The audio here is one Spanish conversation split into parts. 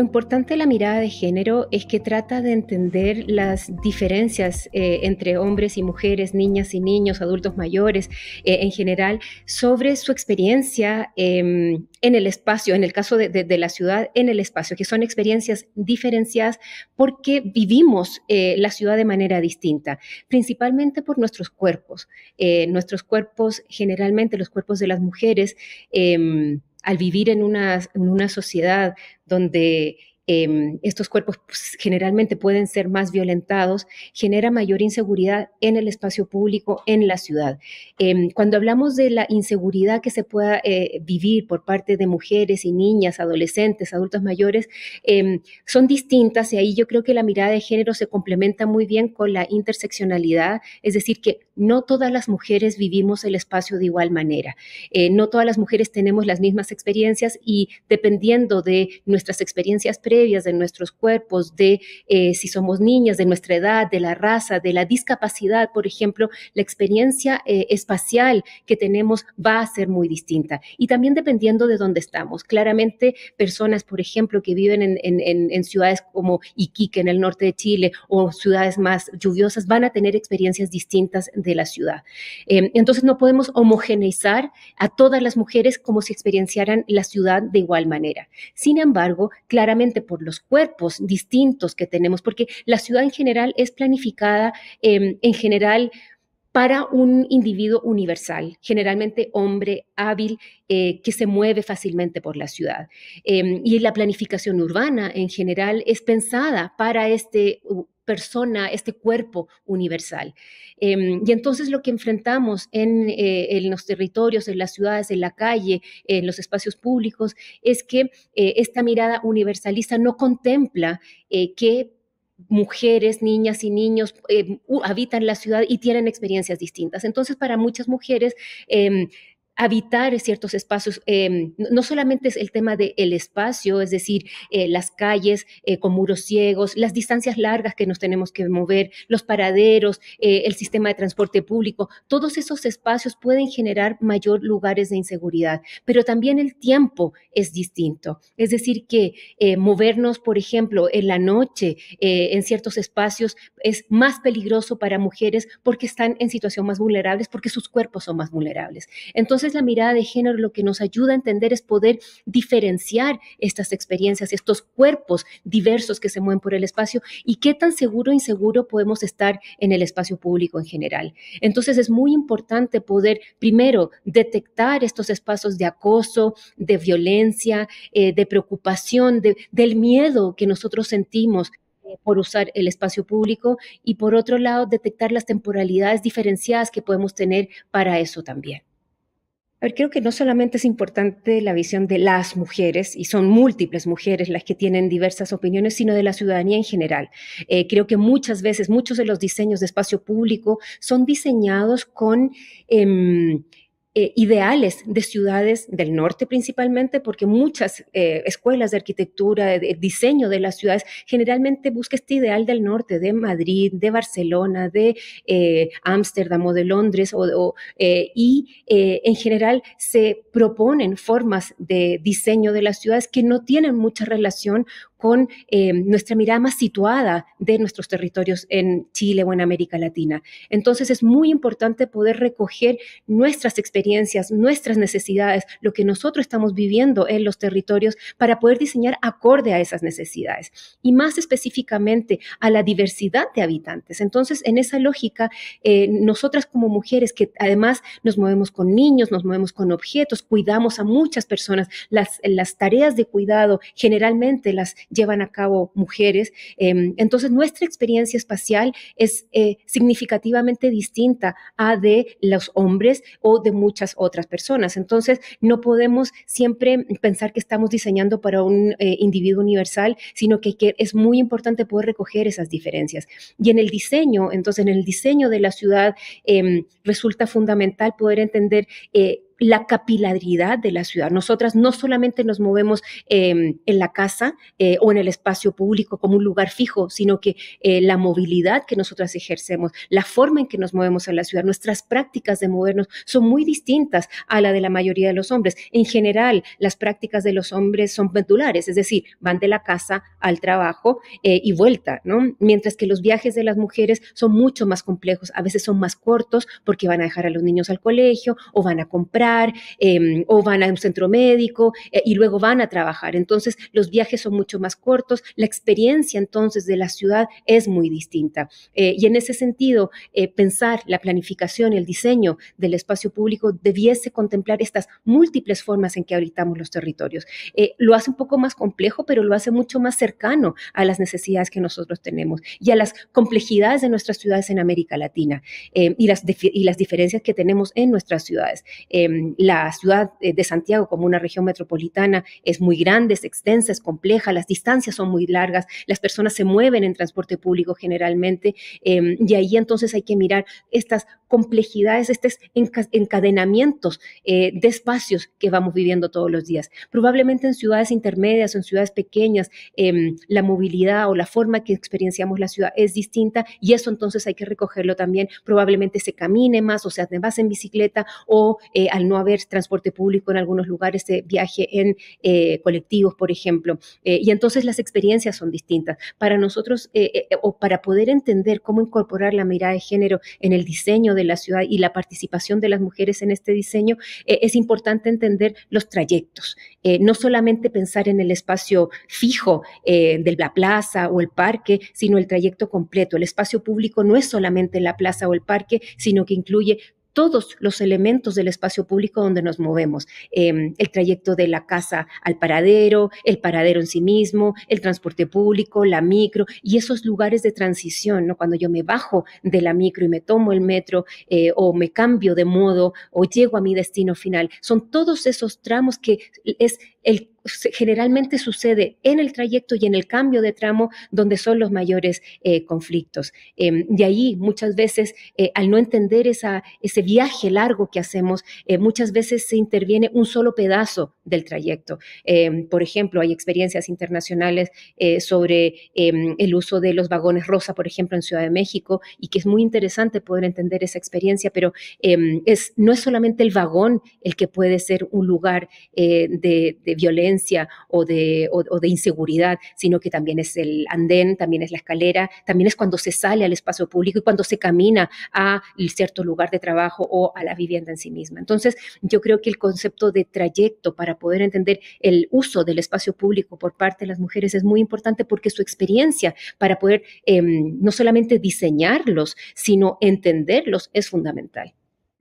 Lo importante de la mirada de género es que trata de entender las diferencias eh, entre hombres y mujeres, niñas y niños, adultos mayores, eh, en general, sobre su experiencia em, en el espacio, en el caso de, de, la ciudad, en el espacio, que son experiencias diferenciadas porque vivimos eh, la ciudad de manera distinta, principalmente por nuestros cuerpos. nuestros cuerpos, generalmente los cuerpos de las mujeres, em, al vivir en una, en una sociedad donde Em, estos cuerpos pues, generalmente pueden ser más violentados, genera mayor inseguridad en el espacio público, en la ciudad. Em, cuando hablamos de la inseguridad que se pueda eh, vivir por parte de mujeres y niñas, adolescentes, adultos mayores, em, son distintas y ahí yo creo que la mirada de género se complementa muy bien con la interseccionalidad, es decir, que no todas las mujeres vivimos el espacio de igual manera, eh, no todas las mujeres tenemos las mismas experiencias y dependiendo de nuestras experiencias previas, de nuestros cuerpos, de eh, si somos niñas, de nuestra edad, de la raza, de la discapacidad, por ejemplo, la experiencia eh, espacial que tenemos va a ser muy distinta. Y también dependiendo de dónde estamos. Claramente, personas, por ejemplo, que viven en, ciudades como Iquique, en el norte de Chile, o ciudades más lluviosas, van a tener experiencias distintas de la ciudad. Em, entonces, no podemos homogeneizar a todas las mujeres como si experienciaran la ciudad de igual manera. Sin embargo, claramente por los cuerpos distintos que tenemos, porque la ciudad en general es planificada em, en general para un individuo universal, generalmente hombre hábil eh, que se mueve fácilmente por la ciudad. Em, y la planificación urbana en general es pensada para este persona, este cuerpo universal. Em, y entonces lo que enfrentamos eh, en, los territorios, en las ciudades, en la calle, en los espacios públicos, es que eh, esta mirada universalista no contempla que mujeres, niñas y niños eh, habitan la ciudad y tienen experiencias distintas. Entonces, para muchas mujeres, em, habitar ciertos espacios. Em, no solamente es el tema del espacio, es decir, eh, las calles eh, con muros ciegos, las distancias largas que nos tenemos que mover, los paraderos, eh, el sistema de transporte público, todos esos espacios pueden generar mayor lugares de inseguridad, pero también el tiempo es distinto. Es decir, que movernos, por ejemplo, en la noche, en ciertos espacios, es más peligroso para mujeres porque están en situación más vulnerables, porque sus cuerpos son más vulnerables. Entonces, la mirada de género lo que nos ayuda a entender es poder diferenciar estas experiencias, estos cuerpos diversos que se mueven por el espacio y qué tan seguro o inseguro podemos estar en el espacio público en general. Entonces es muy importante poder primero detectar estos espacios de acoso, de violencia, eh, de preocupación, del miedo que nosotros sentimos eh, por usar el espacio público y por otro lado detectar las temporalidades diferenciadas que podemos tener para eso también. A creo que no solamente es importante la visión de las mujeres, y son múltiples mujeres las que tienen diversas opiniones, sino de la ciudadanía en general. Eh, creo que muchas veces muchos de los diseños de espacio público son diseñados con... Em, eh, ideales de ciudades del norte principalmente, porque muchas eh, escuelas de arquitectura, de, diseño de las ciudades, generalmente busca este ideal del norte, de Madrid, de Barcelona, de eh, Ámsterdam o de Londres, y en general se proponen formas de diseño de las ciudades que no tienen mucha relación con eh, nuestra mirada más situada de nuestros territorios en Chile o en América Latina. Entonces es muy importante poder recoger nuestras experiencias, nuestras necesidades, lo que nosotros estamos viviendo en los territorios para poder diseñar acorde a esas necesidades y más específicamente a la diversidad de habitantes. Entonces, en esa lógica, eh, nosotras como mujeres que además nos movemos con niños, nos movemos con objetos, cuidamos a muchas personas, las, las tareas de cuidado generalmente las llevan a cabo mujeres. Em, entonces, nuestra experiencia espacial es eh, significativamente distinta a de los hombres o de muchas otras personas. Entonces, no podemos siempre pensar que estamos diseñando para un eh, individuo universal, sino que, que, es muy importante poder recoger esas diferencias. Y en el diseño, entonces, en el diseño de la ciudad em, resulta fundamental poder entender eh, la capilaridad de la ciudad. Nosotras no solamente nos movemos em, en la casa eh, o en el espacio público como un lugar fijo, sino que eh, la movilidad que nosotras ejercemos, la forma en que nos movemos en la ciudad, nuestras prácticas de movernos son muy distintas a la de la mayoría de los hombres. En general, las prácticas de los hombres son pendulares, es decir, van de la casa al trabajo eh, y vuelta, ¿no? Mientras que los viajes de las mujeres son mucho más complejos, a veces son más cortos porque van a dejar a los niños al colegio o van a comprar Em, o van a un centro médico eh, y luego van a trabajar. Entonces los viajes son mucho más cortos, la experiencia entonces de la ciudad es muy distinta. Eh, y en ese sentido, eh, pensar la planificación, y el diseño del espacio público debiese contemplar estas múltiples formas en que habitamos los territorios. lo hace un poco más complejo, pero lo hace mucho más cercano a las necesidades que nosotros tenemos y a las complejidades de nuestras ciudades en América Latina y, las, y las diferencias que tenemos en nuestras ciudades. Eh, la ciudad eh, de Santiago como una región metropolitana es muy grande, es extensa, es compleja, las distancias son muy largas, las personas se mueven en transporte público generalmente em, y ahí entonces hay que mirar estas complejidades, estos encadenamientos eh, de espacios que vamos viviendo todos los días. Probablemente en ciudades intermedias o en ciudades pequeñas em, la movilidad o la forma que experienciamos la ciudad es distinta y eso entonces hay que recogerlo también. Probablemente se camine más o se vas en bicicleta o eh, al no haber transporte público en algunos lugares, de viaje en eh, colectivos, por ejemplo. Eh, y entonces las experiencias son distintas. Para nosotros, eh, o para poder entender cómo incorporar la mirada de género en el diseño de la ciudad y la participación de las mujeres en este diseño, es importante entender los trayectos. no solamente pensar en el espacio fijo de la plaza o el parque, sino el trayecto completo. El espacio público no es solamente la plaza o el parque, sino que incluye todos los elementos del espacio público donde nos movemos, eh, el trayecto de la casa al paradero, el paradero en sí mismo, el transporte público, la micro y esos lugares de transición, ¿no? cuando yo me bajo de la micro y me tomo el metro eh, o me cambio de modo o llego a mi destino final, son todos esos tramos que es generalmente sucede en el trayecto y en el cambio de tramo donde son los mayores eh, conflictos. Eh, de ahí muchas veces, eh, al no entender esa, ese viaje largo que hacemos, eh, muchas veces se interviene un solo pedazo del trayecto. Em, por ejemplo, hay experiencias internacionales sobre em, el uso de los vagones rosa, por ejemplo, en Ciudad de México, y que es muy interesante poder entender esa experiencia, pero es, no es solamente el vagón el que puede ser un lugar de violencia o de, o, de inseguridad, sino que también es el andén, también es la escalera, también es cuando se sale al espacio público y cuando se camina a cierto lugar de trabajo o a la vivienda en sí misma. Entonces, yo creo que el concepto de trayecto para poder entender el uso del espacio público por parte de las mujeres es muy importante porque su experiencia para poder em, no solamente diseñarlos, sino entenderlos es fundamental.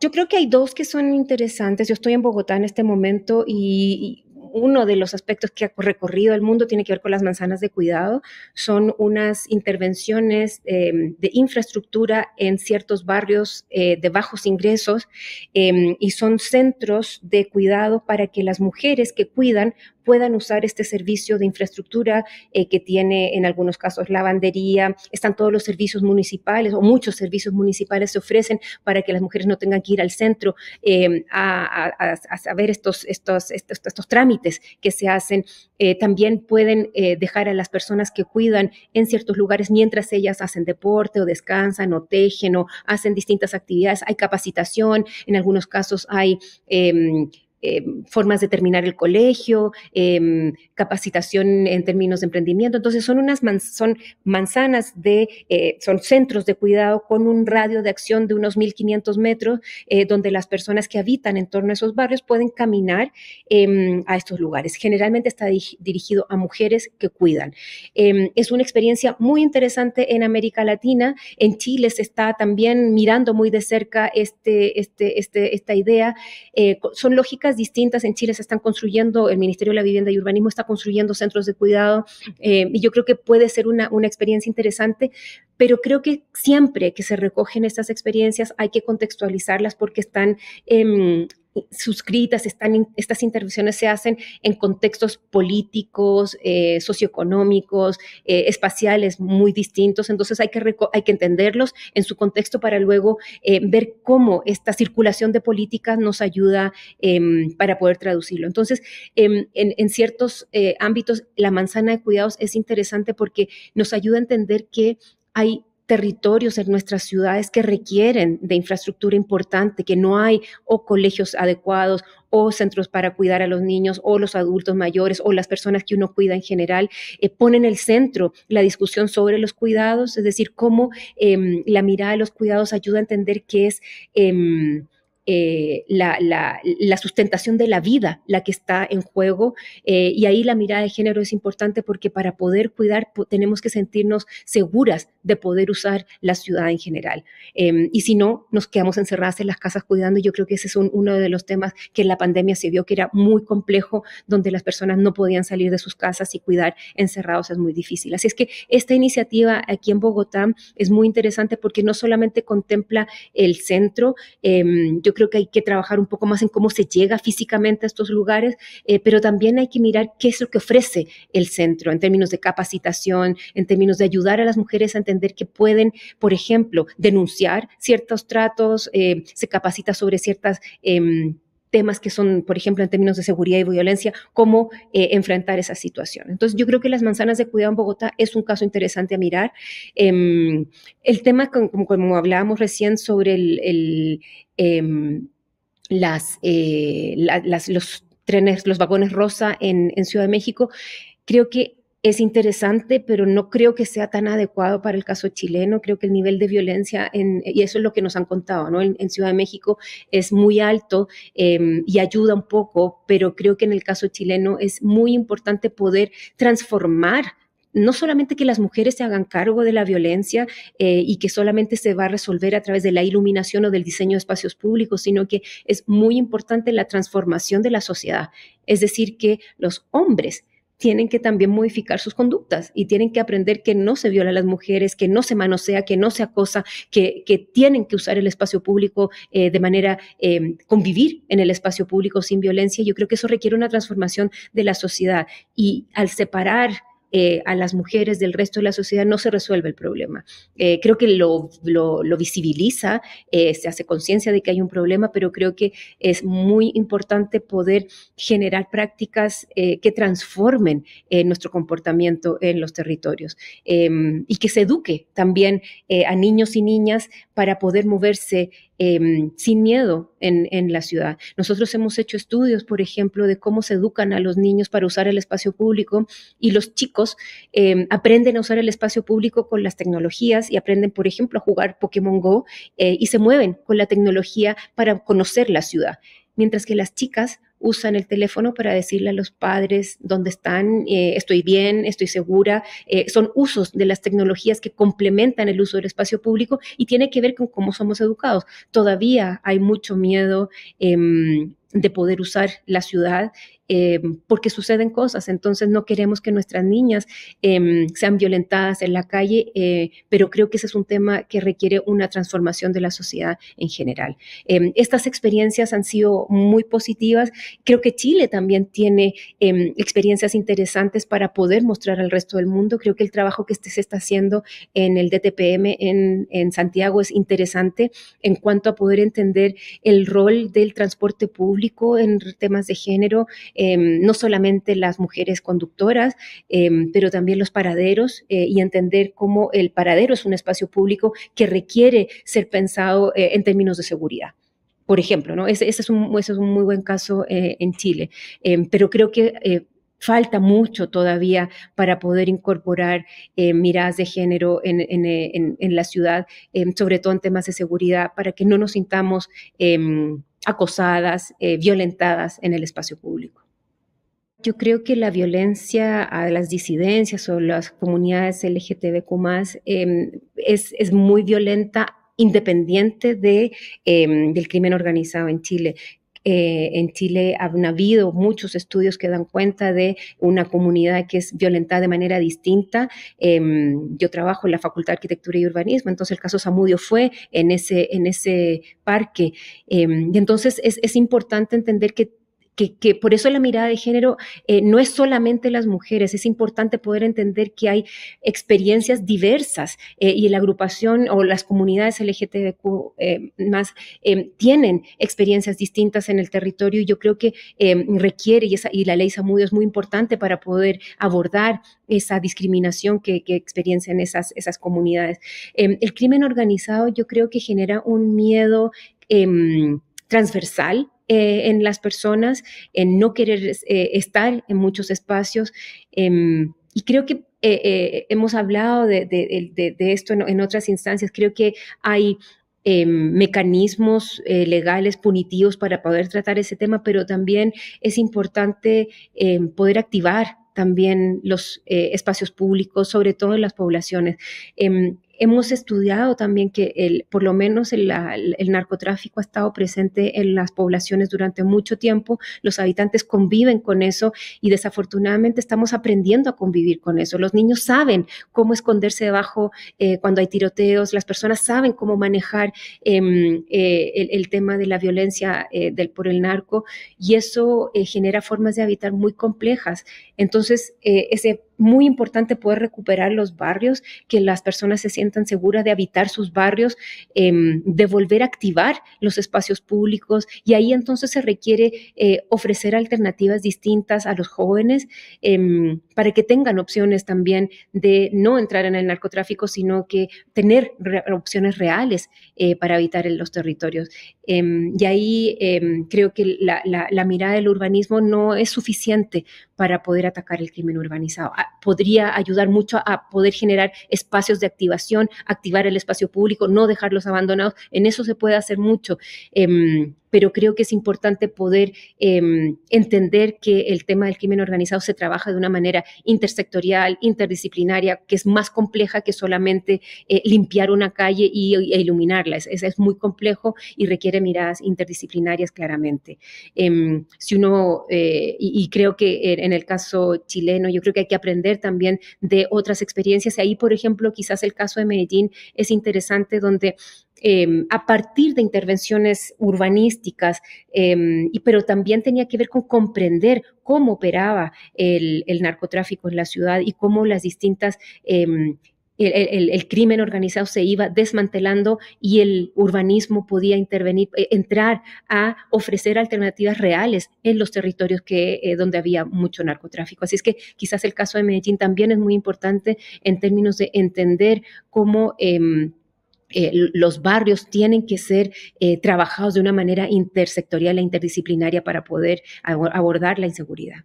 Yo creo que hay dos que son interesantes. Yo estoy en Bogotá en este momento y uno de los aspectos que ha recorrido el mundo tiene que ver con las manzanas de cuidado. Son unas intervenciones em, de infraestructura en ciertos barrios eh, de bajos ingresos em, y son centros de cuidado para que las mujeres que cuidan puedan usar este servicio de infraestructura eh, que tiene en algunos casos lavandería, están todos los servicios municipales o muchos servicios municipales se ofrecen para que las mujeres no tengan que ir al centro eh, a, a, saber estos estos, estos, trámites que se hacen. Eh, también pueden dejar a las personas que cuidan en ciertos lugares mientras ellas hacen deporte o descansan o tejen o hacen distintas actividades. Hay capacitación, en algunos casos hay em, eh, formas de terminar el colegio, em, capacitación en términos de emprendimiento. Entonces son unas son manzanas de, eh, son centros de cuidado con un radio de acción de unos 1.500 metros, eh, donde las personas que habitan en torno a esos barrios pueden caminar em, a estos lugares. Generalmente está dirigido a mujeres que cuidan. Em, es una experiencia muy interesante en América Latina. En Chile se está también mirando muy de cerca este, este, este esta idea. son lógicas distintas en Chile se están construyendo, el Ministerio de la Vivienda y Urbanismo está construyendo centros de cuidado eh, y yo creo que puede ser una, experiencia interesante, pero creo que siempre que se recogen estas experiencias hay que contextualizarlas porque están en em, suscritas, están, estas intervenciones se hacen en contextos políticos, eh, socioeconómicos, eh, espaciales muy distintos, entonces hay que, hay que entenderlos en su contexto para luego eh, ver cómo esta circulación de políticas nos ayuda em, para poder traducirlo. Entonces, em, en, en, ciertos ámbitos, la manzana de cuidados es interesante porque nos ayuda a entender que hay territorios, en nuestras ciudades que requieren de infraestructura importante, que no hay o colegios adecuados o centros para cuidar a los niños o los adultos mayores o las personas que uno cuida en general, eh, ponen en el centro la discusión sobre los cuidados, es decir, cómo em, la mirada de los cuidados ayuda a entender qué es... Em, eh, la, sustentación de la vida la que está en juego. Eh, y ahí la mirada de género es importante porque para poder cuidar tenemos que sentirnos seguras de poder usar la ciudad en general. Em, y si no, nos quedamos encerradas en las casas cuidando. Yo creo que ese es uno de los temas que en la pandemia se vio que era muy complejo, donde las personas no podían salir de sus casas y cuidar encerrados es muy difícil. Así es que esta iniciativa aquí en Bogotá es muy interesante porque no solamente contempla el centro, em, yo yo creo que hay que trabajar un poco más en cómo se llega físicamente a estos lugares, eh, pero también hay que mirar qué es lo que ofrece el centro en términos de capacitación, en términos de ayudar a las mujeres a entender que pueden, por ejemplo, denunciar ciertos tratos, eh, se capacita sobre ciertas... Em, temas que son, por ejemplo, en términos de seguridad y violencia, cómo eh, enfrentar esa situación. Entonces, yo creo que las manzanas de cuidado en Bogotá es un caso interesante a mirar. Em, el tema, como, hablábamos recién, sobre em, eh, las, los trenes, los vagones rosa en Ciudad de México, creo que es interesante, pero no creo que sea tan adecuado para el caso chileno. Creo que el nivel de violencia, y eso es lo que nos han contado, en, Ciudad de México es muy alto em, y ayuda un poco, pero creo que en el caso chileno es muy importante poder transformar no solamente que las mujeres se hagan cargo de la violencia eh, y que solamente se va a resolver a través de la iluminación o del diseño de espacios públicos, sino que es muy importante la transformación de la sociedad. Es decir, que los hombres tienen que también modificar sus conductas y tienen que aprender que no se viola a las mujeres, que no se manosea, que no se acosa, que, tienen que usar el espacio público eh, de manera em, convivir en el espacio público sin violencia. Yo creo que eso requiere una transformación de la sociedad y al separar eh, a las mujeres del resto de la sociedad, no se resuelve el problema. Eh, creo que lo, lo, visibiliza, eh, se hace conciencia de que hay un problema, pero creo que es muy importante poder generar prácticas que transformen nuestro comportamiento en los territorios em, y que se eduque también a niños y niñas para poder moverse em, sin miedo en, en, la ciudad. Nosotros hemos hecho estudios, por ejemplo, de cómo se educan a los niños para usar el espacio público y los chicos Em, aprenden a usar el espacio público con las tecnologías y aprenden, por ejemplo, a jugar Pokémon Go eh, y se mueven con la tecnología para conocer la ciudad, mientras que las chicas usan el teléfono para decirle a los padres dónde están, eh, estoy bien, estoy segura. Eh, son usos de las tecnologías que complementan el uso del espacio público y tiene que ver con cómo somos educados. Todavía hay mucho miedo em, de poder usar la ciudad eh, porque suceden cosas. Entonces no queremos que nuestras niñas em, sean violentadas en la calle, eh, pero creo que ese es un tema que requiere una transformación de la sociedad en general. Em, estas experiencias han sido muy positivas. Creo que Chile también tiene em, experiencias interesantes para poder mostrar al resto del mundo. Creo que el trabajo que este se está haciendo en el DTPM en, en Santiago es interesante en cuanto a poder entender el rol del transporte público en temas de género. Em, no solamente las mujeres conductoras, em, pero también los paraderos eh, y entender cómo el paradero es un espacio público que requiere ser pensado eh, en términos de seguridad por ejemplo, Ese, es, un, muy buen caso eh, en Chile, em, pero creo que falta mucho todavía para poder incorporar miradas de género en la ciudad, sobre todo en temas de seguridad, para que no nos sintamos acosadas, violentadas en el espacio público. Yo creo que la violencia a las disidencias o las comunidades LGTBQ eh, em, es, muy violenta independiente de, em, del crimen organizado en Chile. Eh, en Chile han habido muchos estudios que dan cuenta de una comunidad que es violentada de manera distinta. Em, yo trabajo en la Facultad de Arquitectura y Urbanismo, entonces el caso Samudio fue en ese, en ese parque. y entonces es, es importante entender que que, por eso la mirada de género eh, no es solamente las mujeres, es importante poder entender que hay experiencias diversas eh, y la agrupación o las comunidades LGTBQ eh, más tienen experiencias distintas en el territorio y yo creo que requiere, y, la ley Samudio es muy importante para poder abordar esa discriminación que, que experiencian esas, esas comunidades. el crimen organizado yo creo que genera un miedo em, transversal eh, en las personas, en no querer eh, estar en muchos espacios. Em, y creo que eh, hemos hablado de, esto en, otras instancias. Creo que hay em, mecanismos legales punitivos para poder tratar ese tema, pero también es importante em, poder activar también los espacios públicos, sobre todo en las poblaciones. Hemos estudiado también que el, por lo menos el, narcotráfico ha estado presente en las poblaciones durante mucho tiempo, los habitantes conviven con eso y desafortunadamente estamos aprendiendo a convivir con eso. Los niños saben cómo esconderse debajo eh, cuando hay tiroteos, las personas saben cómo manejar em, eh, el, tema de la violencia eh, del, por el narco y eso genera formas de habitar muy complejas. Entonces, ese muy importante poder recuperar los barrios, que las personas se sientan seguras de habitar sus barrios, em, de volver a activar los espacios públicos y ahí entonces se requiere eh, ofrecer alternativas distintas a los jóvenes em, para que tengan opciones también de no entrar en el narcotráfico, sino que tener opciones reales eh, para habitar en los territorios. Em, y ahí creo que la mirada del urbanismo no es suficiente para poder atacar el crimen urbanizado. Ah, podría ayudar mucho a poder generar espacios de activación, activar el espacio público, no dejarlos abandonados. En eso se puede hacer mucho. Em, pero creo que es importante poder em, entender que el tema del crimen organizado se trabaja de una manera intersectorial, interdisciplinaria, que es más compleja que solamente eh, limpiar una calle y, e iluminarla. Es, muy complejo y requiere miradas interdisciplinarias claramente. Em, si uno, eh, y, creo que en el caso chileno, yo creo que hay que aprender también de otras experiencias. Ahí, por ejemplo, quizás el caso de Medellín es interesante donde Em, a partir de intervenciones urbanísticas, em, y, pero también tenía que ver con comprender cómo operaba el, narcotráfico en la ciudad y cómo las distintas... Em, el, crimen organizado se iba desmantelando y el urbanismo podía intervenir, eh, entrar a ofrecer alternativas reales en los territorios que, eh, donde había mucho narcotráfico. Así es que quizás el caso de Medellín también es muy importante en términos de entender cómo... Eh, los barrios tienen que ser eh, trabajados de una manera intersectorial e interdisciplinaria para poder abordar la inseguridad.